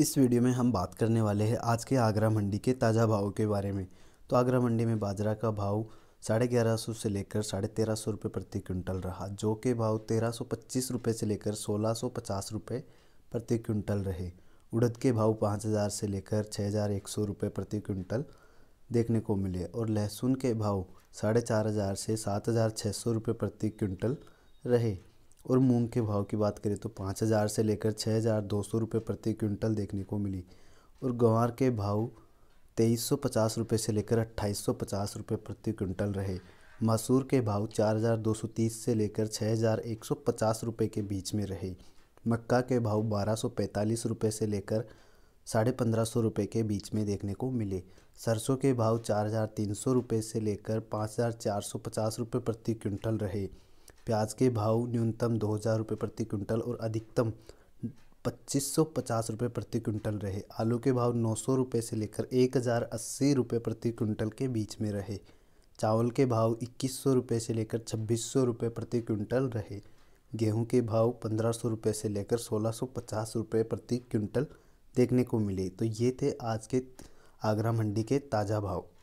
इस वीडियो में हम बात करने वाले हैं आज के आगरा मंडी के ताज़ा भाव के बारे में तो आगरा मंडी में बाजरा का भाव साढ़े ग्यारह सौ से लेकर साढ़े तेरह सौ रुपये प्रति क्विंटल रहा जो के भाव तेरह सौ पच्चीस रुपये से लेकर सोलह सौ पचास रुपये प्रति क्विंटल रहे उड़द के भाव पाँच हज़ार से लेकर छः हज़ार एक सौ रुपये प्रति क्विंटल देखने को मिले और लहसुन के भाव साढ़े चार हज़ार से सात हज़ार छः सौ रुपये प्रति क्विंटल रहे और मूंग के भाव की बात करें तो पाँच हज़ार से लेकर छः हज़ार दो सौ रुपये प्रति क्विंटल देखने को मिली और गवार के भाव तेईस सौ पचास रुपये से लेकर अट्ठाईस सौ पचास रुपये प्रति क्विंटल रहे मसूर के भाव चार हज़ार दो सौ तीस से लेकर छः हज़ार एक सौ पचास रुपये के बीच में रहे मक्का के भाव बारह सौ पैंतालीस रुपये से लेकर साढ़े पंद्रह सौ रुपये के बीच में देखने को मिले सरसों के भाव चार हज़ार तीन सौ रुपये से लेकर पाँच हज़ार चार सौ पचास रुपये प्रति क्विंटल रहे प्याज के भाव न्यूनतम दो हज़ार रुपये प्रति क्विंटल और अधिकतम पच्चीस सौ पचास रुपये प्रति क्विंटल रहे आलू के भाव नौ सौ रुपये से लेकर एक हज़ार अस्सी रुपये प्रति क्विंटल के बीच में रहे चावल के भाव इक्कीस सौ रुपये से लेकर छब्बीस सौ रुपये प्रति क्विंटल रहे गेहूं के भाव पंद्रह सौ रुपये से लेकर सोलह सौ पचास रुपये प्रति क्विंटल देखने को मिले तो ये थे आज के आगरा मंडी के ताज़ा भाव